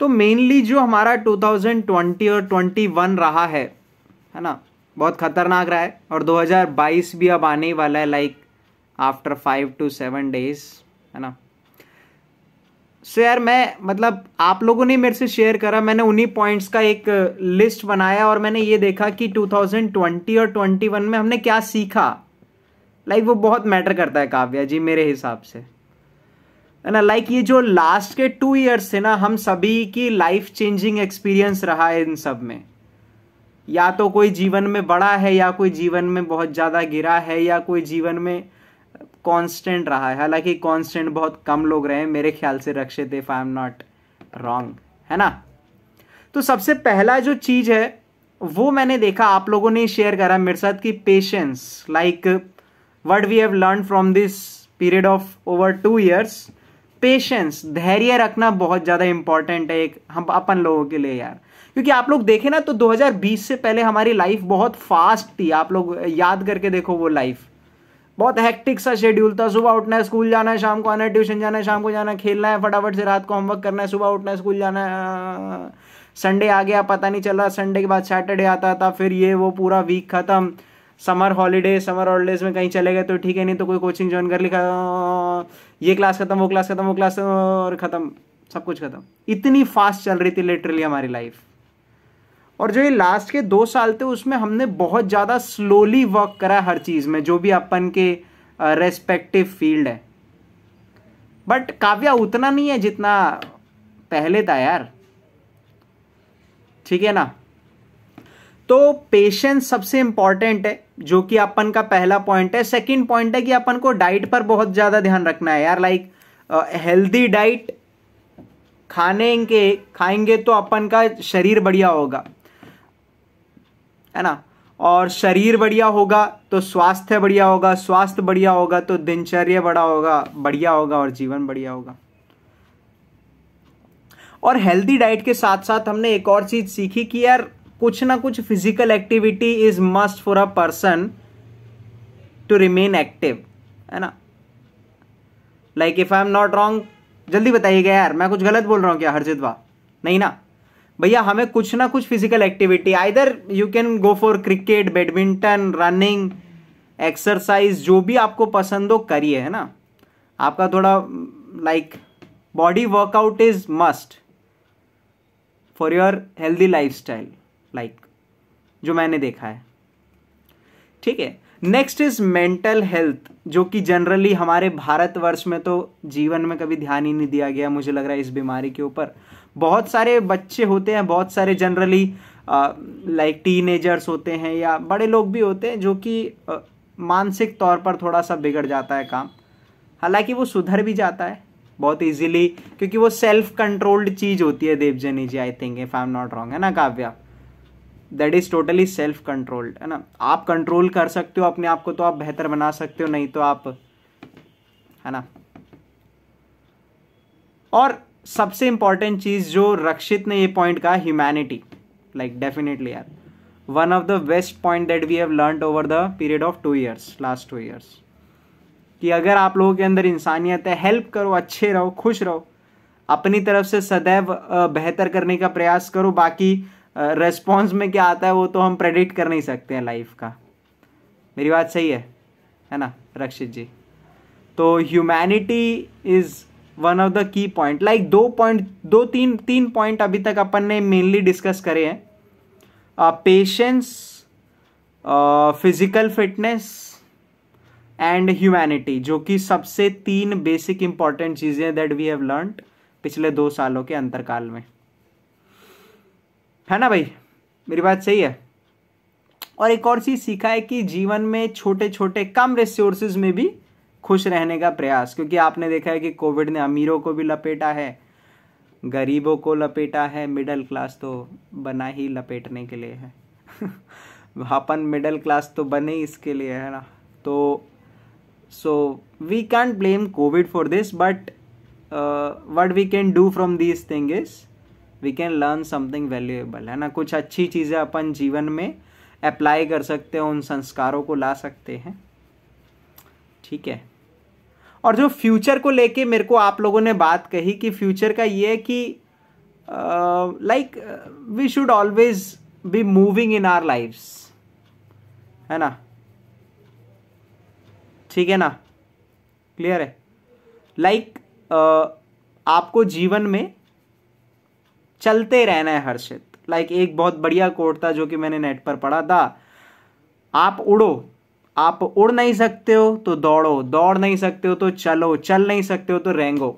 तो मेनली जो हमारा 2020 और 21 रहा है है ना बहुत खतरनाक रहा है और 2022 भी अब आने वाला है like after five two seven days है ना सो so यार मैं मतलब आप लोगों ने मेरे से शेयर करा मैंने उन्हीं पॉइंट्स का एक लिस्ट बनाया और मैंने ये देखा कि 2020 और 21 में हमने क्या सीखा लाइक like, वो बहुत मैटर करता है काव्या जी मेरे हिसाब से है ना लाइक ये जो लास्ट के टू ईयर्स है ना हम सभी की लाइफ चेंजिंग एक्सपीरियंस रहा है इन सब में या तो कोई जीवन में बड़ा है या कोई जीवन में बहुत ज़्यादा गिरा है या कोई जीवन में कांस्टेंट रहा है हालांकि कांस्टेंट बहुत कम लोग रहे हैं मेरे ख्याल से Rakshit if I am not wrong है ना तो सबसे पहला जो चीज़ है वो मैंने देखा आप लोगों ने शेयर करा मेरे साथ की patience like what we have learn from this period of over two years patience धैर्य रखना बहुत ज़्यादा इंपॉर्टेंट है एक हम अपन लोगों के लिए यार क्योंकि आप लोग देखे ना तो 2020 से पहले हमारी लाइफ बहुत फास्ट थी आप लोग याद करके देखो वो लाइफ बहुत हेक्टिक सा शेड्यूल था सुबह उठना है स्कूल जाना है शाम को आना है ट्यूशन जाना है शाम को जाना है खेलना है फटाफट से रात को होमवर्क करना है सुबह उठना है स्कूल जाना है संडे आ गया पता नहीं चला संडे के बाद सैटरडे आता था फिर ये वो पूरा वीक खत्म समर हॉलीडे समर हॉलीडेज में कहीं चले गए तो ठीक है नहीं तो कोई कोचिंग ज्वाइन कर लिखा ये क्लास खत्म वो क्लास खत्म वो क्लास और खत्म सब कुछ खत्म इतनी फास्ट चल रही थी लिटरली हमारी लाइफ और जो ये लास्ट के दो साल थे उसमें हमने बहुत ज़्यादा स्लोली वर्क करा हर चीज़ में जो भी अपन के रेस्पेक्टिव फील्ड है बट काव्या उतना नहीं है जितना पहले था यार ठीक है ना तो पेशेंस सबसे इंपॉर्टेंट है जो कि अपन का पहला पॉइंट है सेकंड पॉइंट है कि अपन को डाइट पर बहुत ज़्यादा ध्यान रखना है यार लाइक हेल्दी डाइट खाने के खाएंगे तो अपन का शरीर बढ़िया होगा है ना और शरीर बढ़िया होगा तो स्वास्थ्य बढ़िया होगा स्वास्थ्य बढ़िया होगा तो दिनचर्या बड़ा होगा बढ़िया होगा और जीवन बढ़िया होगा और हेल्दी डाइट के साथ साथ हमने एक और चीज़ सीखी कि यार कुछ ना कुछ physical activity is must for a person to remain active है ना like if I am not wrong जल्दी बताइएगा यार मैं कुछ गलत बोल रहा हूँ क्या हरजित वा नहीं ना भैया हमें कुछ ना कुछ physical activity either you can go for cricket badminton running exercise जो भी आपको पसंद हो करिए है ना आपका थोड़ा like body workout is must for your healthy lifestyle like like, जो मैंने देखा है ठीक है नेक्स्ट इज मेंटल हेल्थ जो कि जनरली हमारे भारतवर्ष में तो जीवन में कभी ध्यान ही नहीं दिया गया मुझे लग रहा है इस बीमारी के ऊपर बहुत सारे बच्चे होते हैं बहुत सारे जनरली लाइक टीनेजर्स होते हैं या बड़े लोग भी होते हैं जो कि मानसिक तौर पर थोड़ा सा बिगड़ जाता है काम हालांकि वो सुधर भी जाता है बहुत इजीली क्योंकि वो सेल्फ कंट्रोल्ड चीज़ होती है Devjani ji I think if I am not wrong है ना Kavya that is totally self controlled है ना आप कंट्रोल कर सकते हो अपने आप को तो आप बेहतर बना सकते हो नहीं तो आप है ना और सबसे इंपॉर्टेंट चीज़ जो रक्षित ने ये पॉइंट कहा ह्यूमैनिटी लाइक डेफिनेटली यार one of the best point that we have learn over the period of two years last two years कि अगर आप लोगों के अंदर इंसानियत है हेल्प करो अच्छे रहो खुश रहो अपनी तरफ से सदैव बेहतर करने का प्रयास करो बाकी रेस्पॉन्स में क्या आता है वो तो हम प्रेडिक्ट कर नहीं सकते हैं लाइफ का मेरी बात सही है है ना रक्षित जी तो humanity is one of the key point like दो पॉइंट दो तीन तीन पॉइंट अभी तक अपन ने मेनली डिस्कस करे हैं patience physical fitness and humanity जो कि सबसे तीन बेसिक इंपॉर्टेंट चीज़ें दैट वी हैव लर्न पिछले दो सालों के अंतरकाल में है ना भाई मेरी बात सही है और एक और चीज़ सीखा है कि जीवन में छोटे छोटे कम रिसोर्सेज में भी खुश रहने का प्रयास क्योंकि आपने देखा है कि कोविड ने अमीरों को भी लपेटा है गरीबों को लपेटा है मिडिल क्लास तो बना ही लपेटने के लिए है अपन मिडिल क्लास तो बने ही इसके लिए है ना तो so we can't blame COVID for this but what we can do from this thing is we can learn something valuable है ना कुछ अच्छी चीज़ें अपन जीवन में अप्लाई कर सकते हैं उन संस्कारों को ला सकते हैं ठीक है और जो फ्यूचर को लेके मेरे को आप लोगों ने बात कही कि फ्यूचर का ये है कि like we should always be moving in our life है ना ठीक है ना क्लियर है लाइक like, uh, आपको जीवन में चलते रहना है हर्षित लाइक like एक बहुत बढ़िया कोट था जो कि मैंने नेट पर पढ़ा था आप उड़ो आप उड़ नहीं सकते हो तो दौड़ो दौड़ नहीं सकते हो तो चलो चल नहीं सकते हो तो रेंगो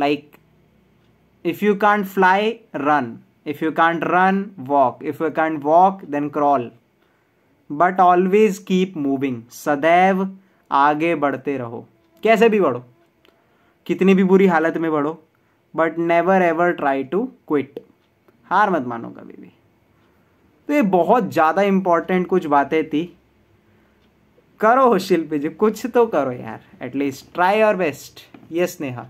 like if you can't fly run if you can't run walk if you can't walk then crawl but always keep moving सदैव आगे बढ़ते रहो कैसे भी बढ़ो कितनी भी बुरी हालत में बढ़ो but never ever try to quit हार मत मानो कभी भी तो ये बहुत ज़्यादा इम्पॉर्टेंट कुछ बातें थी करो हो शिल्पी जी कुछ तो करो यार एटलीस्ट ट्राई और बेस्ट ये स्नेहा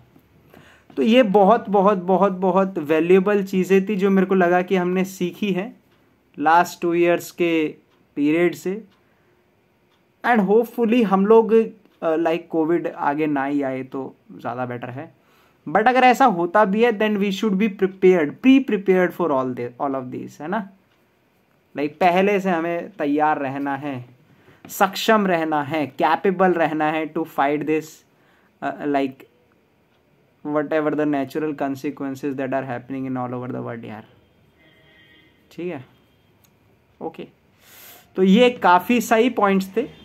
तो ये बहुत बहुत बहुत बहुत वैल्यूबल चीज़ें थी जो मेरे को लगा कि हमने सीखी है लास्ट टू इयर्स के पीरियड से एंड होपफुली हम लोग लाइक कोविड आगे ना ही आए तो ज़्यादा बेटर है बट अगर ऐसा होता भी है then we should be prepared pre prepared for all all of this है ना लाइक like, पहले से हमें तैयार रहना है सक्षम रहना है कैपेबल रहना है to fight this like whatever the natural consequences that are happening in all over the world यार ठीक है ओके okay. तो ये काफ़ी सही पॉइंट्स थे